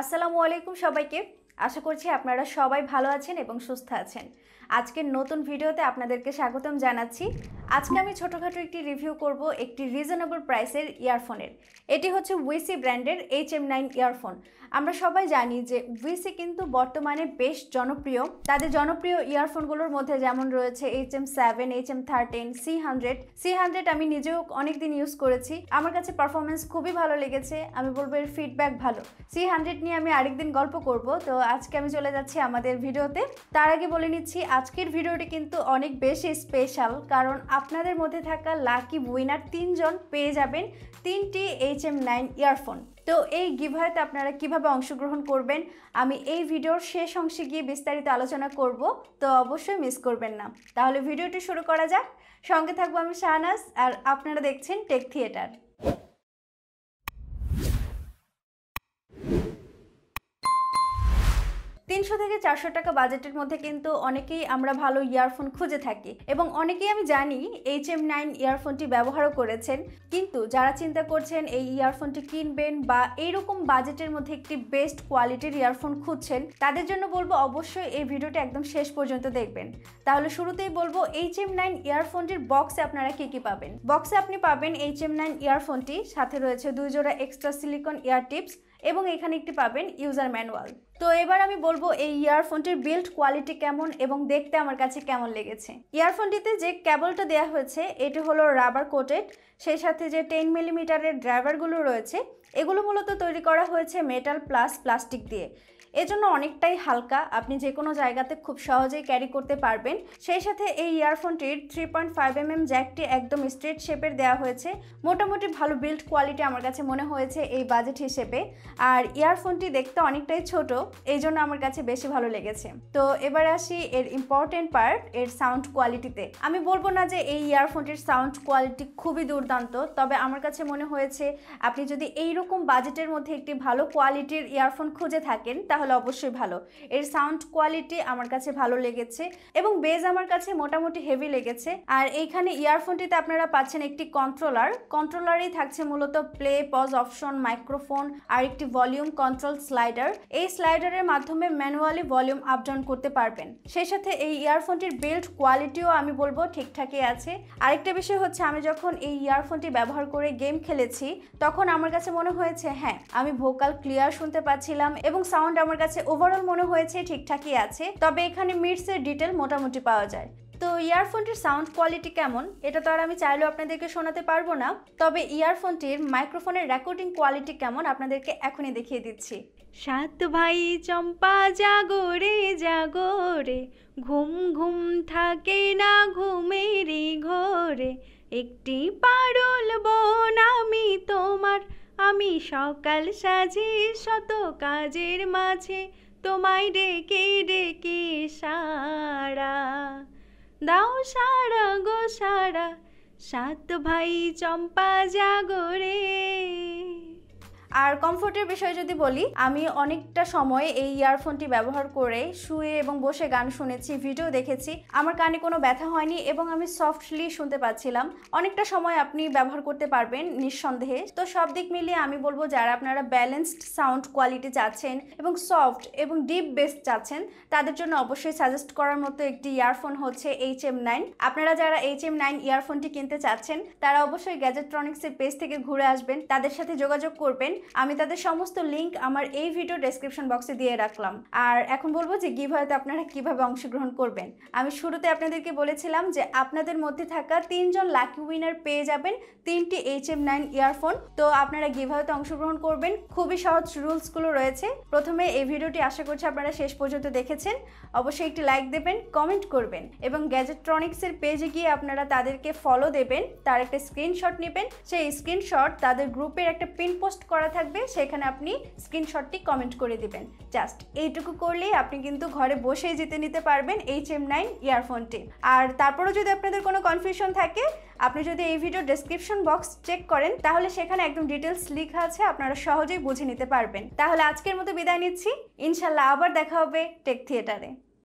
আসসালামু আলাইকুম সবাইকে আশা করছি আপনারা সবাই ভালো আছেন এবং সুস্থ আছেন আজকের নতুন ভিডিওতে আপনাদেরকে স্বাগতম জানাচ্ছি আজকে আমি ছোটোখাটো একটি রিভিউ করব একটি রিজনেবল প্রাইসের ইয়ারফোনের এটি হচ্ছে উইসি ব্র্যান্ডের এইচ এম নাইন ইয়ারফোন আমরা সবাই জানি যে উইসি কিন্তু বর্তমানে বেশ জনপ্রিয় তাদের জনপ্রিয় ইয়ারফোনগুলোর মধ্যে যেমন রয়েছে H M seven H M thirteen C hundred C hundred আমি নিজেও অনেকদিন ইউজ করেছি আমার কাছে পারফরমেন্স খুবই ভালো লেগেছে আমি বলবো এর ফিডব্যাক ভালো সি হান্ড্রেড নিয়ে আমি আরেকদিন গল্প করব তো আজকে আমি চলে যাচ্ছি আমাদের ভিডিওতে তার আগে বলে নিচ্ছি আজকের ভিডিওটি কিন্তু অনেক বেশি স্পেশাল কারণ আপনাদের মধ্যে থাকা লাকি উইনার তিনজন পেয়ে যাবেন তিনটি এইচ এম নাইন ইয়ারফোন তো এই গিভারতে আপনারা কিভাবে অংশগ্রহণ করবেন আমি এই ভিডিওর শেষ অংশে গিয়ে বিস্তারিত আলোচনা করব তো অবশ্যই মিস করবেন না তাহলে ভিডিওটি শুরু করা যাক সঙ্গে থাকবো আমি শাহনাজ আর আপনারা দেখছেন টেক থিয়েটার তিনশো থেকে চারশো টাকা বাজেটের মধ্যে কিন্তু অনেকেই আমরা ভালো ইয়ারফোন খুঁজে থাকি এবং অনেকেই আমি জানি এইচ এম নাইন ইয়ারফোনটি ব্যবহারও করেছেন কিন্তু যারা চিন্তা করছেন এই ইয়ারফোনটি কিনবেন বা এইরকম বাজেটের মধ্যে একটি বেস্ট কোয়ালিটির ইয়ারফোন খুঁজছেন তাদের জন্য বলবো অবশ্যই এই ভিডিওটি একদম শেষ পর্যন্ত দেখবেন তাহলে শুরুতেই বলবো এইচ এম নাইন ইয়ারফোনটির বক্সে আপনারা কি কি পাবেন বক্সে আপনি পাবেন এইচ এম নাইন ইয়ারফোনটি সাথে রয়েছে দুই জোড়া এক্সট্রা সিলিকন ইয়ার টিপস এবং এখানে একটি পাবেন ইউজার ম্যানুয়াল তো এবার আমি বলবো এই ইয়ারফোনটির বিল্ড কোয়ালিটি কেমন এবং দেখতে আমার কাছে কেমন লেগেছে ইয়ারফোনটিতে যে ক্যাবলটা দেওয়া হয়েছে এটি হলো রাবার কোটেড সেই সাথে যে টেন মিলিমিটারের ড্রাইভারগুলো রয়েছে এগুলো মূলত তৈরি করা হয়েছে মেটাল প্লাস প্লাস্টিক দিয়ে এজন্য অনেকটাই হালকা আপনি যে কোনো জায়গাতে খুব সহজেই ক্যারি করতে পারবেন সেই সাথে এই ইয়ারফোনটির three point five M M জ্যাকটি একদম স্ট্রেট শেপের দেওয়া হয়েছে মোটামুটি ভালো বিল্ড কোয়ালিটি আমার কাছে মনে হয়েছে এই বাজেট হিসেবে আর ইয়ারফোনটি দেখতে অনেকটাই ছোট এই জন্য আমার কাছে বেশি ভালো লেগেছে তো এবার আসি এর ইম্পর্টেন্ট পার্ট এর সাউন্ড কোয়ালিটিতে আমি বলবো না যে এই ইয়ারফোনটির সাউন্ড কোয়ালিটি খুবই দুর্দান্ত তবে আমার কাছে মনে হয়েছে আপনি যদি এইরকম বাজেটের মধ্যে একটি ভালো কোয়ালিটির ইয়ারফোন খুঁজে থাকেন তাহলে তাহলে অবশ্যই ভালো এর সাউন্ড কোয়ালিটি আমার কাছে ভালো লেগেছে এবং বেজ আমার কাছে মোটামুটি হেভি লেগেছে আর এইখানে ইয়ারফোনটিতে আপনারা পাচ্ছেন একটি কন্ট্রোলার কন্ট্রোলারই থাকছে মূলত প্লে পজ অপশন মাইক্রোফোন আর একটি ভলিউম কন্ট্রোল স্লাইডার এই স্লাইডারের মাধ্যমে ম্যানুয়ালি ভলিউম আপ ডাউন করতে পারবেন সেই সাথে এই ইয়ারফোনটির বিল্ড কোয়ালিটিও আমি বলবো ঠিকঠাকই আছে আরেকটা বিষয় হচ্ছে আমি যখন এই ইয়ারফোনটি ব্যবহার করে গেম খেলেছি তখন আমার কাছে মনে হয়েছে হ্যাঁ আমি ভোকাল ক্লিয়ার শুনতে পাচ্ছিলাম এবং সাউন্ড আমার আমার কাছে ওভারঅল মনে হয়েছে ঠিকঠাকই আছে তবে এখানে মিটসের ডিটেল মোটামুটি পাওয়া যায় তো ইয়ারফোনটির সাউন্ড কোয়ালিটি কেমন এটা তো আর আমি চাইলেও আপনাদেরকে শোনাতে পারবো না তবে ইয়ারফোনটির মাইক্রোফোনের রেকর্ডিং কোয়ালিটি কেমন আপনাদেরকে এখনই দেখিয়ে দিচ্ছি সাত ভাই চম্পা জাগরে জাগরে ঘুম ঘুম থাকে না ঘুমেরি ঘোরে একটি পারল বোন আমি তোমার আমি সকাল সাজে শত কাজের মাঝে তোমায় ডেকে ডেকে সারা দাও সারা গো সারা সাত ভাই চম্পা জাগরে আর কমফোর্টের বিষয়ে যদি বলি আমি অনেকটা সময় এই ইয়ারফোনটি ব্যবহার করে শুয়ে এবং বসে গান শুনেছি ভিডিও দেখেছি আমার কানে কোনো ব্যথা হয়নি এবং আমি সফটলি শুনতে পাচ্ছিলাম অনেকটা সময় আপনি ব্যবহার করতে পারবেন নিঃসন্দেহে তো সব দিক মিলিয়ে আমি বলবো যারা আপনারা ব্যালেন্সড সাউন্ড কোয়ালিটি চাচ্ছেন এবং সফট এবং ডিপ বেস চাচ্ছেন তাদের জন্য অবশ্যই সাজেস্ট করার মতো একটি ইয়ারফোন হচ্ছে এইচ এম নাইন আপনারা যারা এইচ এম নাইন ইয়ারফোনটি কিনতে চাচ্ছেন তারা অবশ্যই গ্যাজেট্রনিক্সের পেজ থেকে ঘুরে আসবেন তাদের সাথে যোগাযোগ করবেন আমি তাদের সমস্ত লিঙ্ক আমার এই ভিডিও ডেসক্রিপশন বক্সে দিয়ে রাখলাম আর এখন বলবো যে হয়তো আপনারা কীভাবে অংশগ্রহণ করবেন আমি শুরুতে আপনাদেরকে বলেছিলাম যে আপনাদের মধ্যে থাকা তিনজন লাকি উইনার পেয়ে যাবেন তিনটি এইচ এম নাইন ইয়ারফোন তো আপনারা হয়তো অংশগ্রহণ করবেন খুবই সহজ রুলসগুলো রয়েছে প্রথমে এই ভিডিওটি আশা করছি আপনারা শেষ পর্যন্ত দেখেছেন অবশ্যই একটি লাইক দেবেন কমেন্ট করবেন এবং গ্যাজেট্রনিক্সের পেজে গিয়ে আপনারা তাদেরকে ফলো দেবেন তার একটা স্ক্রিনশট নেবেন সেই স্ক্রিনশট তাদের গ্রুপের একটা পিন পোস্ট করা থাকবে সেখানে আপনি স্ক্রিনশটটি কমেন্ট করে দিবেন জাস্ট এইটুকু করলেই আপনি কিন্তু ঘরে বসেই জিতে নিতে পারবেন এইচ এম নাইন ইয়ারফোনটি আর তারপরেও যদি আপনাদের কোনো কনফিউশন থাকে আপনি যদি এই ভিডিও ডেসক্রিপশন বক্স চেক করেন তাহলে সেখানে একদম ডিটেলস লেখা আছে আপনারা সহজেই বুঝে নিতে পারবেন তাহলে আজকের মতো বিদায় নিচ্ছি ইনশাল্লাহ আবার দেখা হবে টেক থিয়েটারে